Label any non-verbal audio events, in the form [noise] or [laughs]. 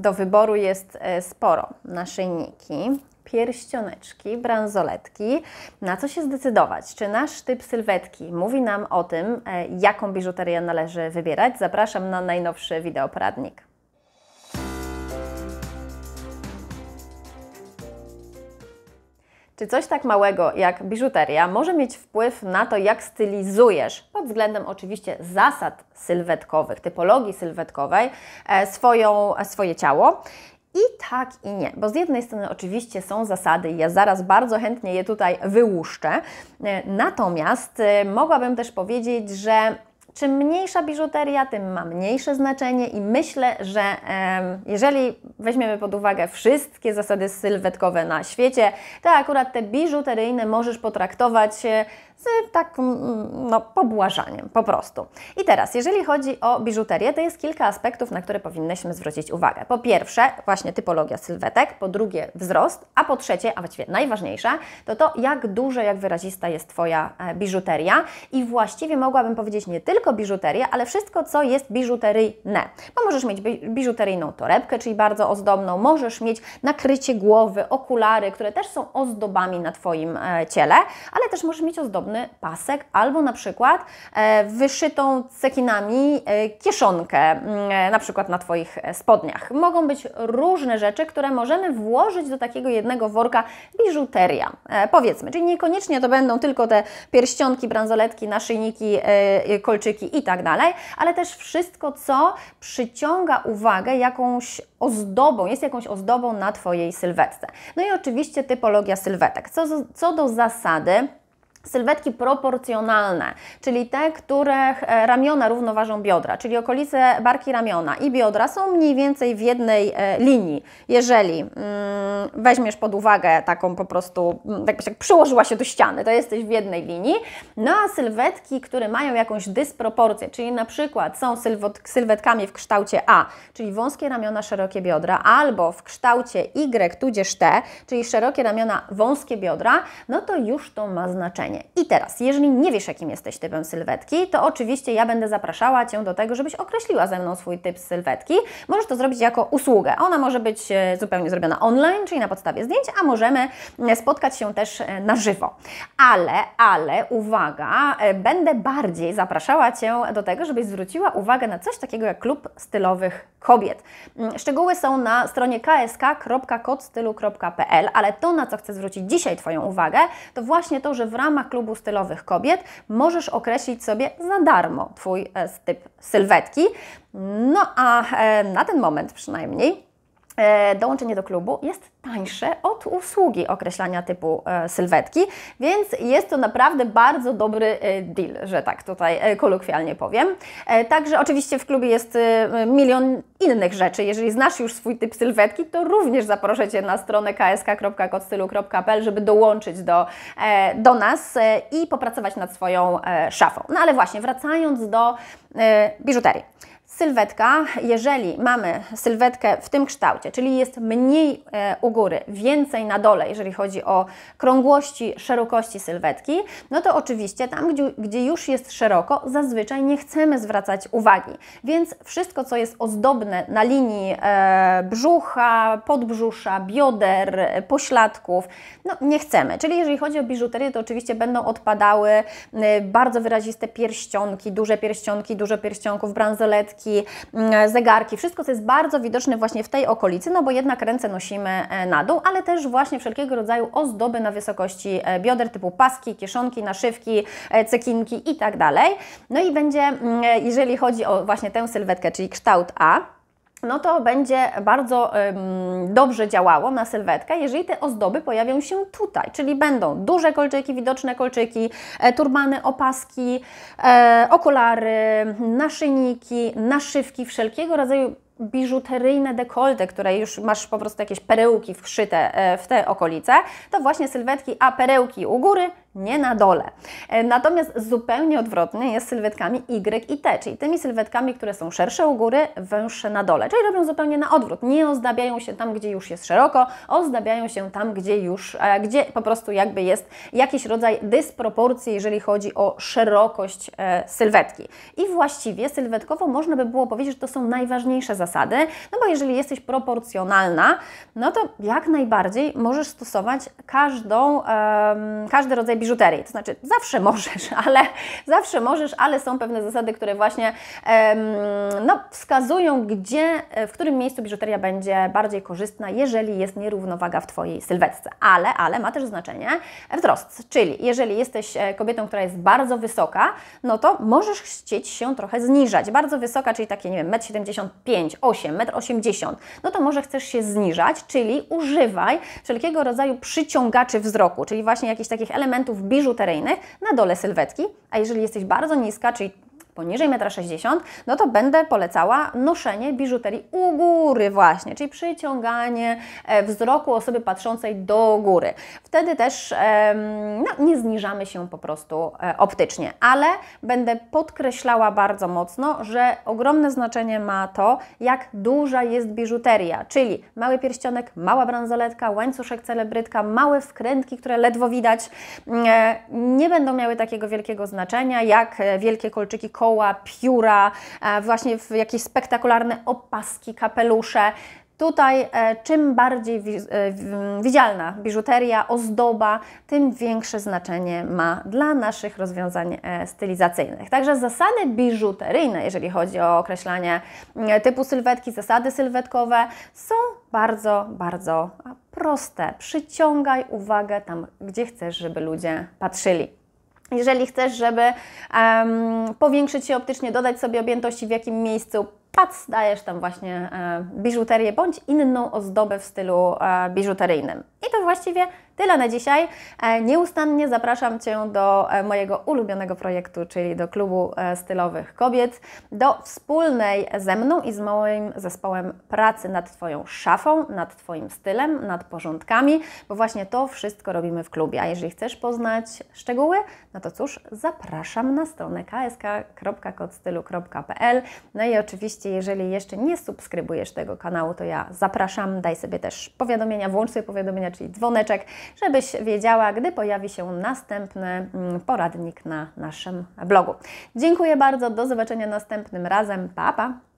Do wyboru jest e, sporo. Naszyjniki, pierścioneczki, bransoletki. Na co się zdecydować? Czy nasz typ sylwetki mówi nam o tym, e, jaką biżuterię należy wybierać? Zapraszam na najnowszy wideoporadnik. Czy coś tak małego jak biżuteria może mieć wpływ na to, jak stylizujesz, pod względem oczywiście zasad sylwetkowych, typologii sylwetkowej, e, swoją, e, swoje ciało? I tak, i nie, bo z jednej strony oczywiście są zasady, i ja zaraz bardzo chętnie je tutaj wyłuszczę, e, natomiast mogłabym też powiedzieć, że Czym mniejsza biżuteria, tym ma mniejsze znaczenie i myślę, że jeżeli weźmiemy pod uwagę wszystkie zasady sylwetkowe na świecie, to akurat te biżuteryjne możesz potraktować e, z takim mm, no, pobłażaniem po prostu. I teraz, jeżeli chodzi o biżuterię, to jest kilka aspektów, na które powinnyśmy zwrócić uwagę. Po pierwsze, właśnie typologia sylwetek, po drugie, wzrost, a po trzecie, a właściwie najważniejsze, to to, jak duże, jak wyrazista jest Twoja e, biżuteria. I właściwie mogłabym powiedzieć nie tylko biżuterię, ale wszystko, co jest biżuteryjne. Bo możesz mieć biżuteryjną torebkę, czyli bardzo ozdobną, możesz mieć nakrycie głowy, okulary, które też są ozdobami na Twoim e, ciele, ale też możesz mieć ozdobną pasek, albo na przykład e, wyszytą cekinami e, kieszonkę, mm, e, na przykład na Twoich spodniach. Mogą być różne rzeczy, które możemy włożyć do takiego jednego worka biżuteria, powiedzmy. Czyli niekoniecznie to będą tylko te pierścionki, bransoletki, naszyjniki, kolczyki i tak dalej, ale też wszystko, co przyciąga uwagę jakąś ozdobą, jest jakąś ozdobą na Twojej sylwetce. No i oczywiście typologia sylwetek. Co, co do zasady, Sylwetki proporcjonalne, czyli te, których e, ramiona równoważą biodra, czyli okolice barki ramiona i biodra są mniej więcej w jednej e, linii. Jeżeli mm, weźmiesz pod uwagę taką po prostu, mm, tak jak przyłożyła się do ściany, to jesteś w jednej linii. No a sylwetki, które mają jakąś dysproporcję, czyli na przykład są sylwetkami w kształcie A, czyli wąskie ramiona, szerokie biodra, albo w kształcie Y tudzież T, czyli szerokie ramiona, wąskie biodra, no to już to ma znaczenie. I teraz, jeżeli nie wiesz, jakim jesteś typem sylwetki, to oczywiście ja będę zapraszała Cię do tego, żebyś określiła ze mną swój typ sylwetki. Możesz to zrobić jako usługę. Ona może być e, zupełnie zrobiona online, czyli na podstawie zdjęć, a możemy e, spotkać się też e, na żywo. Ale, ale, uwaga, będę bardziej zapraszała Cię do tego, żebyś zwróciła uwagę na coś takiego jak klub stylowych kobiet. Mm, szczegóły są na stronie ksk.kodstylu.pl, ale to, na co chcę zwrócić dzisiaj Twoją uwagę, to właśnie to, że w ramach ramach klubu stylowych kobiet możesz określić sobie za darmo Twój e, typ sylwetki. No a e, na ten moment przynajmniej E, dołączenie do klubu jest tańsze od usługi określania typu e, sylwetki, więc jest to naprawdę bardzo dobry e, deal, że tak tutaj kolokwialnie powiem. Także oczywiście w klubie jest milion innych rzeczy. Jeżeli znasz już swój typ sylwetki, to również zaproszę Cię na stronę ksk.kotstylu.pl, żeby dołączyć do, do nas i popracować nad swoją szafą. No ale właśnie, wracając do biżuterii. Sylwetka, jeżeli mamy sylwetkę w tym kształcie, czyli jest mniej e, u góry, więcej na dole, jeżeli chodzi o krągłości, szerokości sylwetki, no to oczywiście tam, gdzie, gdzie już jest szeroko, zazwyczaj nie chcemy zwracać uwagi. Więc wszystko, co jest ozdobne na linii e, brzucha, podbrzusza, bioder, pośladków, no nie chcemy. Czyli jeżeli chodzi o biżuterię, to oczywiście będą odpadały e, bardzo wyraziste pierścionki, duże pierścionki, dużo pierścionków, bransoletki, zegarki, mm, zegarki, wszystko, co jest bardzo widoczne właśnie w tej okolicy, no bo jednak ręce nosimy e, na dół, ale też właśnie wszelkiego rodzaju ozdoby na wysokości e, bioder typu paski, kieszonki, naszywki, e, cekinki i tak dalej. No i będzie, mm, jeżeli chodzi o właśnie tę sylwetkę, czyli kształt A, no to będzie bardzo ym, dobrze działało na sylwetkę, jeżeli te ozdoby pojawią się tutaj, czyli będą duże kolczyki, widoczne kolczyki, e, turbany, opaski, e, okulary, naszyjniki, naszywki, wszelkiego rodzaju biżuteryjne dekolte, które już masz po prostu jakieś perełki wszyte e, w te okolice, to właśnie sylwetki, a perełki u góry nie na dole. E, natomiast zupełnie odwrotnie jest z sylwetkami Y i T, czyli tymi sylwetkami, które są szersze u góry, węższe na dole, czyli robią zupełnie na odwrót. Nie ozdabiają się tam, gdzie już jest szeroko, ozdabiają się tam, gdzie już, e, gdzie po prostu jakby jest jakiś rodzaj dysproporcji, jeżeli chodzi o szerokość e, sylwetki. I właściwie sylwetkowo można by było powiedzieć, że to są najważniejsze zasady, no bo jeżeli jesteś proporcjonalna, no to jak najbardziej możesz stosować każdą, każdy rodzaj biżuterii. To znaczy, zawsze [laughs] możesz, ale zawsze możesz, ale są pewne zasady, które właśnie no, wskazują, gdzie, e, w którym miejscu biżuteria będzie bardziej korzystna, jeżeli jest nierównowaga w Twojej sylwetce. Ale, ale ma też znaczenie wzrost, czyli jeżeli jesteś e, kobietą, która jest bardzo wysoka, no to możesz chcieć się trochę zniżać. Bardzo wysoka, czyli takie, nie wiem, 1,75 m, 8, metr 80 no to może chcesz się zniżać, czyli używaj wszelkiego rodzaju przyciągaczy wzroku, czyli właśnie jakichś takich elementów, elementów biżuteryjnych na dole sylwetki, a jeżeli jesteś bardzo niska, czyli poniżej 1,60 m, no to będę polecała noszenie biżuterii u góry właśnie, czyli przyciąganie e, wzroku osoby patrzącej do góry. Wtedy też no, nie zniżamy się po prostu e, optycznie, ale będę podkreślała bardzo mocno, że ogromne znaczenie ma to, jak duża jest biżuteria, czyli mały pierścionek, mała bransoletka, łańcuszek celebrytka, małe wkrętki, które ledwo widać, mm, e, nie będą miały takiego wielkiego znaczenia, jak wielkie kolczyki koła, pióra, e, właśnie w jakieś spektakularne opaski, kapelusze. Tutaj e, czym bardziej e, mm, widzialna biżuteria, ozdoba, tym większe znaczenie ma dla naszych rozwiązań stylizacyjnych. Także zasady biżuteryjne, jeżeli chodzi o określanie typu sylwetki, zasady sylwetkowe są bardzo, bardzo proste. Przyciągaj uwagę tam, gdzie chcesz, żeby ludzie patrzyli. Jeżeli chcesz, żeby um, powiększyć się optycznie, dodać sobie objętości, w jakim miejscu pac, dajesz tam właśnie e, biżuterię bądź inną ozdobę w stylu e, biżuteryjnym. I to właściwie Tyle na dzisiaj. E, nieustannie zapraszam Cię do e, mojego ulubionego projektu, czyli do klubu e, stylowych kobiet, do wspólnej ze mną i z moim zespołem pracy nad Twoją szafą, nad Twoim stylem, nad porządkami, bo właśnie to wszystko robimy w klubie. A jeżeli chcesz poznać szczegóły, no to cóż, zapraszam na stronę ksk.kodstylu.pl. No i oczywiście, jeżeli jeszcze nie subskrybujesz tego kanału, to ja zapraszam, daj sobie też powiadomienia, włącz sobie powiadomienia, czyli dzwoneczek, żebyś wiedziała, gdy pojawi się następny mm, poradnik na naszym blogu. Dziękuję bardzo, do zobaczenia następnym razem. Pa, pa!